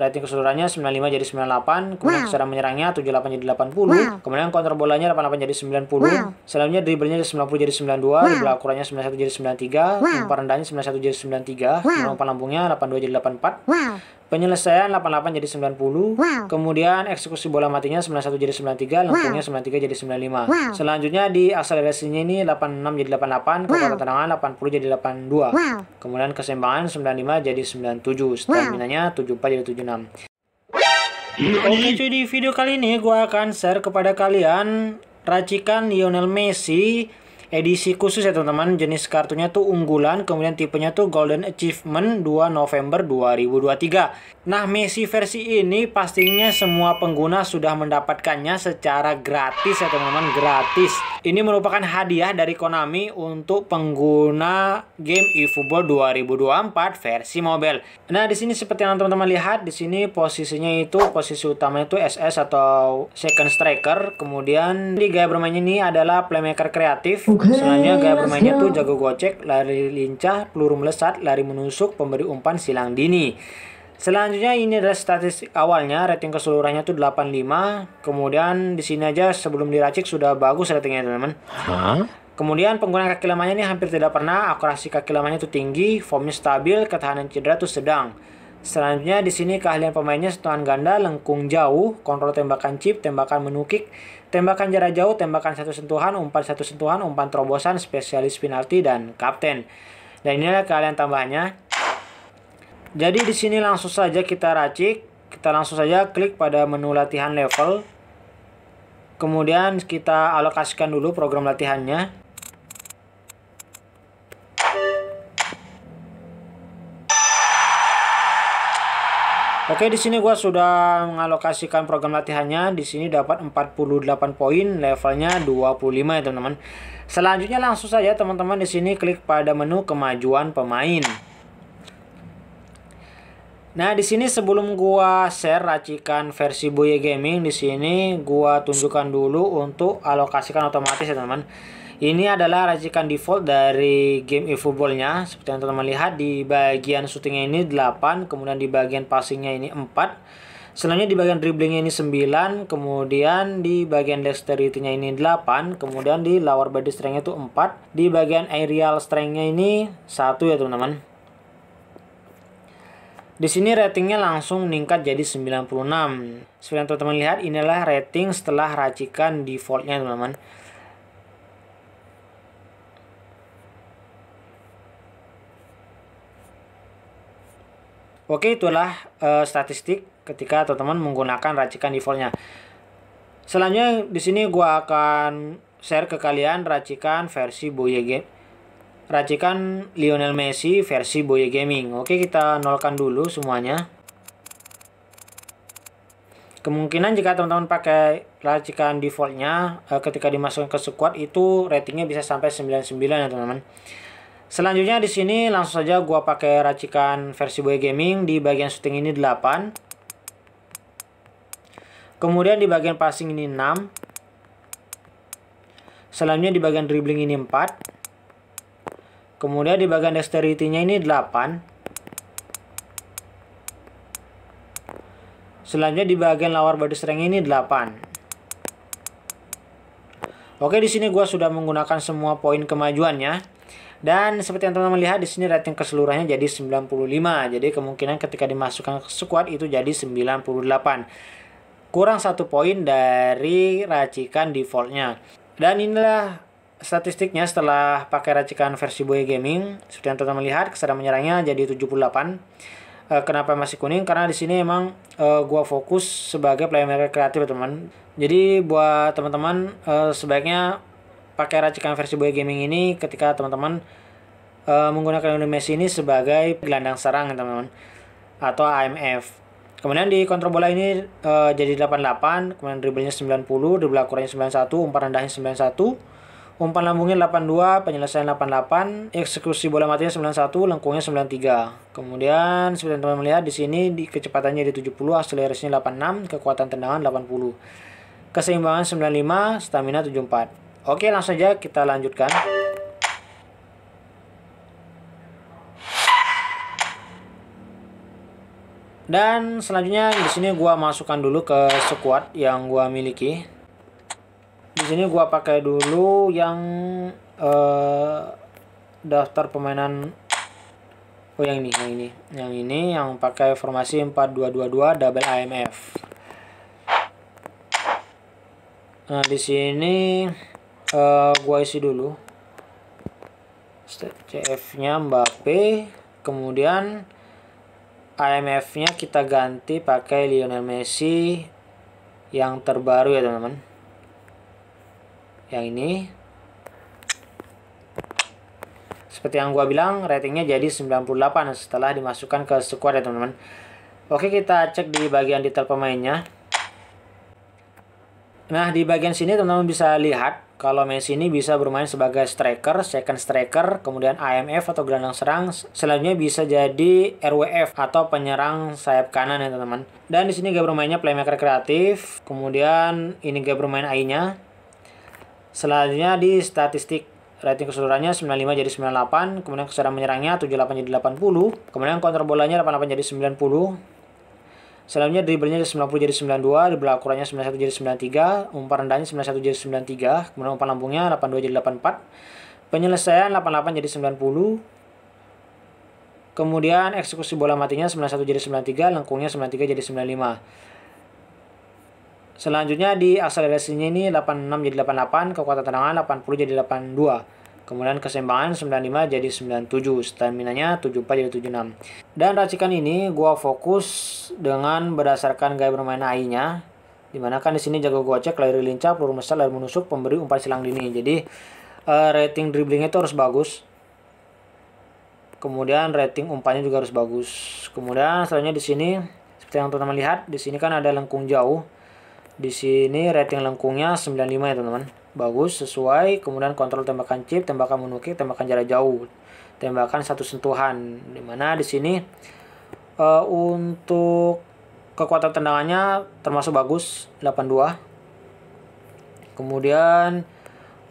rating keseluruhannya 95 jadi 98, kemudian wow. cara menyerangnya 78 jadi 80, wow. kemudian kontrol bolanya 88 jadi 90, wow. selanjutnya dribblenya 90 jadi 92, wow. dribble akurannya 91 jadi 93, wow. umpan rendahnya 91 jadi 93, wow. umpan lambungnya 82 jadi 84. Wow. Penyelesaian 88 jadi 90. Wow. Kemudian eksekusi bola matinya 91 jadi 93, lengkungnya wow. 93 jadi 95. Wow. Selanjutnya di akselerasinya ini 86 jadi 88, kekuatan tendangan 80 jadi 82. Wow. Kemudian keseimbangan 95 jadi 97, stamina-nya 74 jadi 76. Oke cuy di video kali ini gue akan share kepada kalian racikan Lionel Messi edisi khusus ya teman-teman. Jenis kartunya tuh unggulan, kemudian tipenya tuh Golden Achievement 2 November 2023. Nah, Messi versi ini pastinya semua pengguna sudah mendapatkannya secara gratis ya teman-teman, gratis. Ini merupakan hadiah dari Konami untuk pengguna game eFootball 2024 versi mobile. Nah, di sini seperti yang teman-teman lihat, di sini posisinya itu posisi utamanya itu SS atau second striker, kemudian di gaya bermainnya ini adalah playmaker kreatif Selanjutnya gaya bermainnya tuh jago gocek, lari lincah, peluru melesat, lari menusuk, pemberi umpan silang dini. Selanjutnya ini adalah statistik awalnya, rating keseluruhannya tuh 85. Kemudian di sini aja sebelum diracik sudah bagus ratingnya teman-teman. Kemudian penggunaan kaki lamanya ini hampir tidak pernah, akurasi kaki lamanya itu tinggi, formnya stabil, ketahanan cedera tuh sedang. Selanjutnya di sini keahlian pemainnya setuan ganda, lengkung jauh, kontrol tembakan chip, tembakan menukik, tembakan jarak jauh, tembakan satu sentuhan, umpan satu sentuhan, umpan terobosan, spesialis penalti dan kapten. Dan inilah keahlian tambahannya. Jadi di sini langsung saja kita racik, kita langsung saja klik pada menu latihan level. Kemudian kita alokasikan dulu program latihannya. Oke, di sini gue sudah mengalokasikan program latihannya. Di sini dapat 48 poin, levelnya 25 ya, teman-teman. Selanjutnya langsung saja teman-teman di sini klik pada menu kemajuan pemain. Nah, di sini sebelum gue share racikan versi Boye Gaming di sini gue tunjukkan dulu untuk alokasikan otomatis ya, teman-teman. Ini adalah racikan default dari game eFootball-nya. Seperti yang teman-teman lihat di bagian shootingnya ini 8, kemudian di bagian passingnya ini 4. Selanjutnya di bagian dribblingnya ini 9, kemudian di bagian dexterity-nya ini 8, kemudian di lower body strength-nya itu 4, di bagian aerial strength-nya ini 1 ya teman-teman. Di sini ratingnya langsung meningkat jadi 96. Seperti yang teman-teman lihat, inilah rating setelah racikan defaultnya teman-teman. Oke, itulah uh, statistik ketika teman-teman menggunakan racikan defaultnya. Selanjutnya di sini gua akan share ke kalian racikan versi Boye Game. Racikan Lionel Messi versi Boye Gaming. Oke, kita nolkan dulu semuanya. Kemungkinan jika teman-teman pakai racikan defaultnya eh, ketika dimasukkan ke squad itu ratingnya bisa sampai 99 ya teman-teman. Selanjutnya di sini langsung saja gua pakai racikan versi Boy Gaming di bagian shooting ini 8. Kemudian di bagian passing ini 6. Selanjutnya di bagian dribbling ini 4. Kemudian di bagian dexterity-nya ini 8. Selanjutnya di bagian lower body strength ini 8. Oke, di sini gua sudah menggunakan semua poin kemajuannya. Dan seperti yang teman-teman lihat di sini rating keseluruhannya jadi 95. Jadi kemungkinan ketika dimasukkan ke squad itu jadi 98. Kurang satu poin dari racikan defaultnya. Dan inilah statistiknya setelah pakai racikan versi Boy Gaming. Seperti yang teman-teman lihat, kesadaran menyerangnya jadi 78. E, eh, kenapa masih kuning? Karena di sini emang e, gua fokus sebagai playmaker kreatif, teman. Jadi buat teman-teman e, sebaiknya pakai racikan versi Boy Gaming ini ketika teman-teman uh, menggunakan Messi ini sebagai gelandang serang teman-teman atau AMF. Kemudian di kontrol bola ini uh, jadi 88, kemudian dribblenya 90, dribble akurannya 91, umpan rendahnya 91, umpan lambungnya 82, penyelesaian 88, eksekusi bola matinya 91, lengkungnya 93. Kemudian seperti teman melihat di sini di kecepatannya di 70, akselerasinya 86, kekuatan tendangan 80. Keseimbangan 95, stamina 74. Oke, langsung aja kita lanjutkan. Dan selanjutnya di sini gua masukkan dulu ke squad yang gua miliki. Di sini gua pakai dulu yang uh, daftar pemainan. Oh yang ini, yang ini. Yang ini yang pakai formasi 4222 double IMF. Nah, di sini uh, gua isi dulu CF-nya Mbappe, kemudian IMF-nya kita ganti pakai Lionel Messi yang terbaru ya teman-teman. Yang ini. Seperti yang gua bilang, ratingnya jadi 98 setelah dimasukkan ke squad ya teman-teman. Oke, kita cek di bagian detail pemainnya. Nah, di bagian sini teman-teman bisa lihat kalau Messi ini bisa bermain sebagai striker, second striker, kemudian AMF atau gelandang serang, selanjutnya bisa jadi RWF atau penyerang sayap kanan ya teman-teman. Dan di sini gaya bermainnya playmaker kreatif, kemudian ini gaya bermain AI-nya. Selanjutnya di statistik rating keseluruhannya 95 jadi 98, kemudian keseluruhan menyerangnya 78 jadi 80, kemudian kontrol bolanya 88 jadi 90, Selanjutnya dribblenya 90 jadi 92, dribble akurannya 91 jadi 93, umpan rendahnya 91 jadi 93, kemudian umpan lambungnya 82 jadi 84. Penyelesaian 88 jadi 90. Kemudian eksekusi bola matinya 91 jadi 93, lengkungnya 93 jadi 95. Selanjutnya di akselerasinya ini 86 jadi 88, kekuatan tendangan 80 jadi 82. Kemudian keseimbangan 95 jadi 97, stamina-nya 74 jadi 76. Dan racikan ini gua fokus dengan berdasarkan gaya bermain AI-nya. Dimana kan di sini jago gua cek lahir lincah, peluru mesra, lahir menusuk, pemberi umpan silang dini. Jadi uh, rating dribblingnya itu harus bagus. Kemudian rating umpannya juga harus bagus. Kemudian selanjutnya di sini seperti yang teman-teman lihat, di sini kan ada lengkung jauh. Di sini rating lengkungnya 95 ya teman-teman bagus sesuai kemudian kontrol tembakan chip tembakan menukik tembakan jarak jauh tembakan satu sentuhan dimana di sini uh, untuk kekuatan tendangannya termasuk bagus 82 kemudian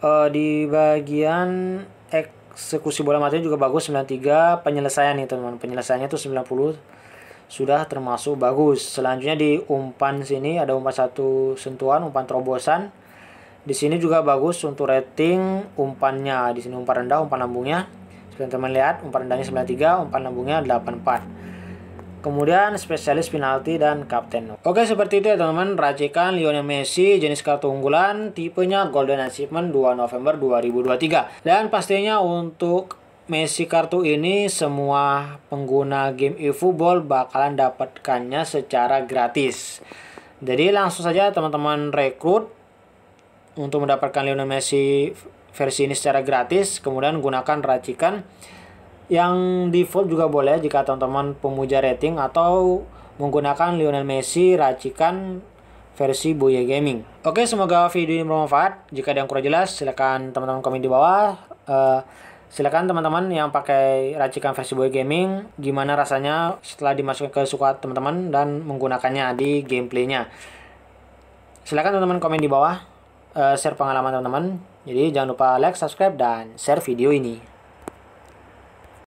uh, di bagian eksekusi bola mati juga bagus 93 penyelesaian nih teman penyelesaiannya itu 90 sudah termasuk bagus selanjutnya di umpan sini ada umpan satu sentuhan umpan terobosan di sini juga bagus untuk rating umpannya. Di sini umpan rendah, umpan lambungnya. Seperti teman lihat, umpan rendahnya 93, umpan lambungnya 84. Kemudian spesialis penalti dan kapten. Oke, seperti itu ya teman-teman. Racikan Lionel Messi, jenis kartu unggulan, tipenya Golden Achievement 2 November 2023. Dan pastinya untuk Messi kartu ini semua pengguna game eFootball bakalan dapatkannya secara gratis. Jadi langsung saja teman-teman rekrut untuk mendapatkan Lionel Messi versi ini secara gratis, kemudian gunakan racikan yang default juga boleh jika teman-teman pemuja rating atau menggunakan Lionel Messi racikan versi Boya Gaming. Oke, semoga video ini bermanfaat. Jika ada yang kurang jelas, silakan teman-teman komen di bawah. Uh, silakan teman-teman yang pakai racikan versi Boya Gaming, gimana rasanya setelah dimasukkan ke suka teman-teman dan menggunakannya di gameplaynya. Silakan teman-teman komen di bawah. Eh, share pengalaman teman-teman. Jadi jangan lupa like, subscribe, dan share video ini.